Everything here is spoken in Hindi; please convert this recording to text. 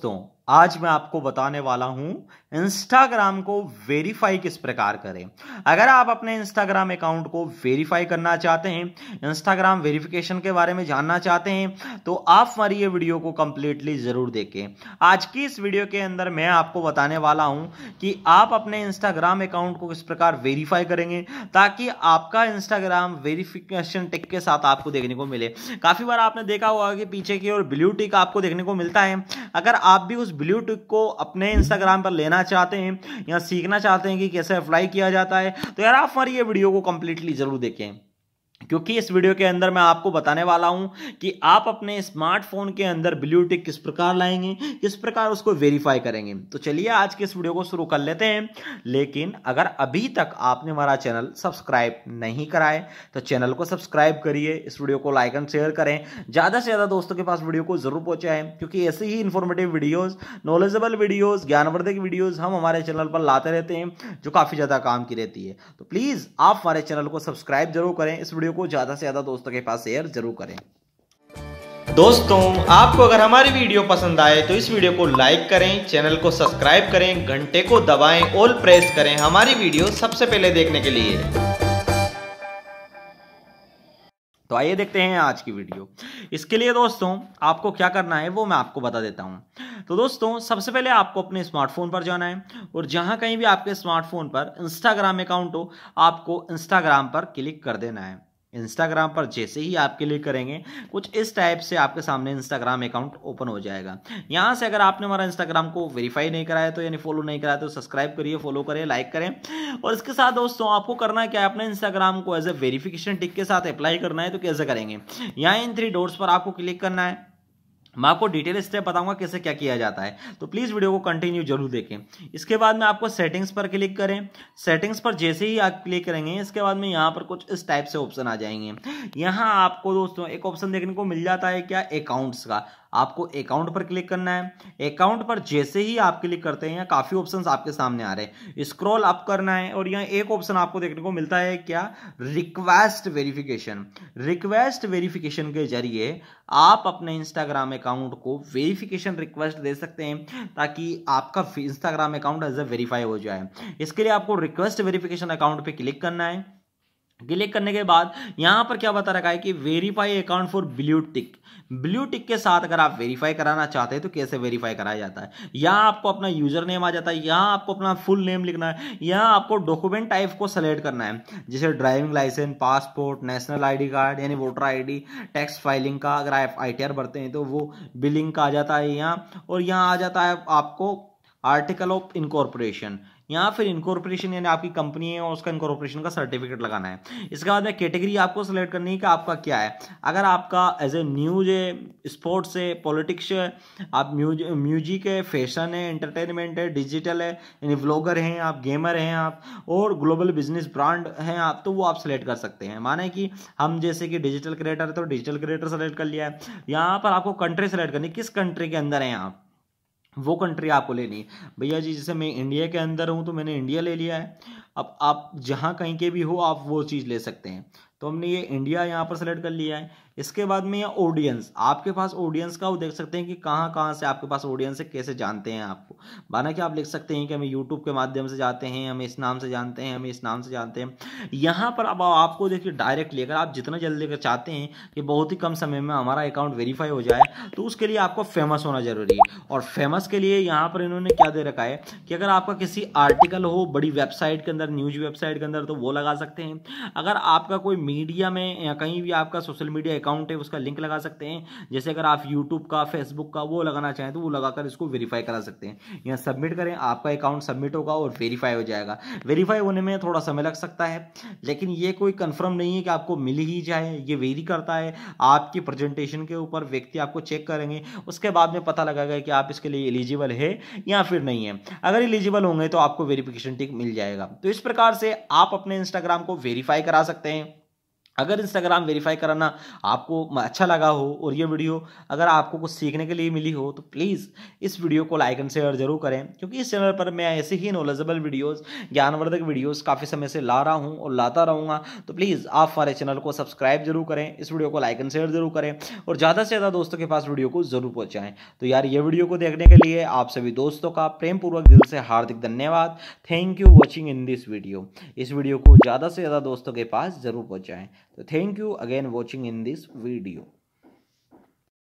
Boston आज मैं आपको बताने वाला हूं इंस्टाग्राम को वेरीफाई किस प्रकार करें अगर आप अपने इंस्टाग्राम अकाउंट को वेरीफाई करना चाहते हैं इंस्टाग्राम वेरिफिकेशन के बारे में जानना चाहते हैं तो आप हमारी ये वीडियो को कंप्लीटली जरूर देखें आज की इस वीडियो के अंदर मैं आपको बताने वाला हूं कि आप अपने इंस्टाग्राम अकाउंट को किस प्रकार वेरीफाई करेंगे ताकि आपका इंस्टाग्राम वेरीफिकेशन टिक के साथ आपको देखने को मिले काफी बार आपने देखा होगा कि पीछे की ओर ब्लू टिक आपको देखने को मिलता है अगर आप भी उस ब्लू टिक को अपने इंस्टाग्राम पर लेना चाहते हैं या सीखना चाहते हैं कि कैसे अप्लाई किया जाता है तो यार आप हमारी ये वीडियो को कंप्लीटली जरूर देखें क्योंकि इस वीडियो के अंदर मैं आपको बताने वाला हूं कि आप अपने स्मार्टफोन के अंदर ब्लूटिक किस प्रकार लाएंगे किस प्रकार उसको वेरीफाई करेंगे तो चलिए आज के इस वीडियो को शुरू कर लेते हैं लेकिन अगर अभी तक आपने हमारा चैनल सब्सक्राइब नहीं कराए तो चैनल को सब्सक्राइब करिए इस वीडियो को लाइक एंड शेयर करें ज़्यादा से ज़्यादा दोस्तों के पास वीडियो को जरूर पहुँचाएं क्योंकि ऐसे ही इन्फॉर्मेटिव वीडियोज़ नॉलेजेबल वीडियोज़ ज्ञानवर्धक वीडियोज़ हम हमारे चैनल पर लाते रहते हैं जो काफ़ी ज़्यादा काम की रहती है तो प्लीज़ आप हमारे चैनल को सब्सक्राइब जरूर करें इस वीडियो वीडियो को ज़्यादा से ज़्यादा दोस्तों के पास शेयर जरूर करें दोस्तों आपको अगर हमारी वीडियो पसंद आए तो इस वीडियो को लाइक करें चैनल को सब्सक्राइब करें घंटे को दबाएं ऑल प्रेस करें हमारी वीडियो सबसे पहले देखने के लिए तो आइए देखते हैं आज की वीडियो इसके लिए दोस्तों आपको क्या करना है वो मैं आपको बता देता हूं तो दोस्तों सबसे पहले आपको अपने स्मार्टफोन पर जाना है और जहां कहीं भी आपके स्मार्टफोन पर इंस्टाग्राम अकाउंट हो आपको इंस्टाग्राम पर क्लिक कर देना है इंस्टाग्राम पर जैसे ही आप क्लिक करेंगे कुछ इस टाइप से आपके सामने इंस्टाग्राम अकाउंट ओपन हो जाएगा यहाँ से अगर आपने हमारा इंस्टाग्राम को वेरीफाई नहीं कराया तो यानी फॉलो नहीं कराया तो सब्सक्राइब करिए फॉलो करिए लाइक करें और इसके साथ दोस्तों आपको करना क्या है अपने इंस्टाग्राम को एज ए वेरीफिकेशन टिक के साथ अप्लाई करना है तो कैसे करेंगे यहाँ इन थ्री डोर्स पर आपको क्लिक करना है मैं आपको डिटेल स्टेप बताऊंगा कैसे क्या किया जाता है तो प्लीज़ वीडियो को कंटिन्यू जरूर देखें इसके बाद में आपको सेटिंग्स पर क्लिक करें सेटिंग्स पर जैसे ही आप क्लिक करेंगे इसके बाद में यहाँ पर कुछ इस टाइप से ऑप्शन आ जाएंगे यहाँ आपको दोस्तों एक ऑप्शन देखने को मिल जाता है क्या अकाउंट्स का आपको अकाउंट पर क्लिक करना है अकाउंट पर जैसे ही आप क्लिक करते हैं काफ़ी ऑप्शन आपके सामने आ रहे हैं स्क्रॉल अप करना है और यहाँ एक ऑप्शन आपको देखने को मिलता है क्या रिक्वेस्ट वेरिफिकेशन रिक्वेस्ट वेरिफिकेशन के जरिए आप अपने इंस्टाग्राम अकाउंट को वेरिफिकेशन रिक्वेस्ट दे सकते हैं ताकि आपका Instagram account as a verify हो जाए इसके लिए आपको रिक्वेस्ट वेरिफिकेशन अकाउंट पे क्लिक करना है क्लिक करने के बाद यहाँ पर क्या बता रखा है कि verify account for blue tick blue tick के साथ अगर आप वेरीफाई कराना चाहते हैं तो कैसे वेरीफाई कराया जाता है यहाँ आपको अपना यूजर नेम आ जाता है यहाँ आपको अपना फुल नेम लिखना है यहाँ आपको डॉक्यूमेंट टाइप को सेलेक्ट करना है जैसे driving licence passport national ID card यानी वोटर आईडी टैक्स फाइलिंग का अगर आप आई भरते हैं तो वो बिलिंग का आ जाता है यहाँ और यहाँ आ जाता है आपको आर्टिकल ऑफ इनकॉर्पोरेशन या फिर इनकॉर्पोरेशन यानी आपकी कंपनी है और उसका इनकॉर्पोरेशन का सर्टिफिकेट लगाना है इसके बाद में कैटेगरी आपको सेलेक्ट करनी है कि आपका क्या है अगर आपका एज ए न्यूज है स्पोर्ट्स है पॉलिटिक्स है आप म्यूज म्यूजिक है फैशन है इंटरटेनमेंट है डिजिटल है यानी ब्लॉगर हैं आप गेमर हैं आप और ग्लोबल बिजनेस ब्रांड हैं आप तो वो आप सेलेक्ट कर सकते हैं माने कि हम जैसे कि डिजिटल क्रिएटर तो डिजिटल क्रिएटर सेलेक्ट कर लिया है यहाँ पर आपको कंट्री सेलेक्ट करनी किस कंट्री के अंदर हैं आप वो कंट्री आपको लेनी है भैया जी जैसे मैं इंडिया के अंदर हूँ तो मैंने इंडिया ले लिया है अब आप जहाँ कहीं के भी हो आप वो चीज़ ले सकते हैं तो हमने ये इंडिया यहाँ पर सेलेक्ट कर लिया है इसके बाद में यहाँ ऑडियंस आपके पास ऑडियंस का वो देख सकते हैं कि कहाँ कहाँ से आपके पास ऑडियंस है कैसे जानते हैं आपको माना कि आप लिख सकते हैं कि हमें यूट्यूब के माध्यम से जाते हैं हमें इस नाम से जानते हैं हमें इस नाम से जानते हैं यहाँ पर अब आपको देखिए डायरेक्ट लेकर आप जितना जल्दी लेकर चाहते हैं कि बहुत ही कम समय में हमारा अकाउंट वेरीफाई हो जाए तो उसके लिए आपको फेमस होना जरूरी है और फेमस के लिए यहाँ पर इन्होंने क्या दे रखा है कि अगर आपका किसी आर्टिकल हो बड़ी वेबसाइट के अंदर न्यूज वेबसाइट के अंदर तो वो लगा सकते हैं अगर आपका कोई मीडिया में या कहीं भी आपका सोशल मीडिया अकाउंट है उसका लिंक लगा सकते हैं जैसे अगर आप यूट्यूब का फेसबुक का वो लगाना चाहें तो वो लगाकर इसको वेरीफाई करा सकते हैं यहाँ सबमिट करें आपका अकाउंट सबमिट होगा और वेरीफाई हो जाएगा वेरीफाई होने में थोड़ा समय लग सकता है लेकिन ये कोई कन्फर्म नहीं है कि आपको मिल ही जाए ये वेरी करता है आपकी प्रेजेंटेशन के ऊपर व्यक्ति आपको चेक करेंगे उसके बाद में पता लगाएगा कि आप इसके लिए एलिजिबल है या फिर नहीं है अगर एलिजिबल होंगे तो आपको वेरीफिकेशन टिक मिल जाएगा तो इस प्रकार से आप अपने इंस्टाग्राम को वेरीफाई करा सकते हैं अगर इंस्टाग्राम वेरीफाई कराना आपको अच्छा लगा हो और ये वीडियो अगर आपको कुछ सीखने के लिए मिली हो तो प्लीज़ इस वीडियो को लाइक एंड शेयर जरूर करें क्योंकि इस चैनल पर मैं ऐसे ही नॉलेजेबल वीडियोस ज्ञानवर्धक वीडियोस काफ़ी समय से ला रहा हूँ और लाता रहूँगा तो प्लीज़ आप हमारे चैनल को सब्सक्राइब जरूर करें इस वीडियो को लाइक एंड शेयर जरूर करें और ज़्यादा से ज़्यादा दोस्तों के पास वीडियो को ज़रूर पहुँचाएँ तो यार ये वीडियो को देखने के लिए आप सभी दोस्तों का प्रेमपूर्वक दिल से हार्दिक धन्यवाद thank you watching in this video इस वीडियो को ज़्यादा से ज़्यादा दोस्तों के पास ज़रूर पहुँचाएँ So thank you again watching in this video.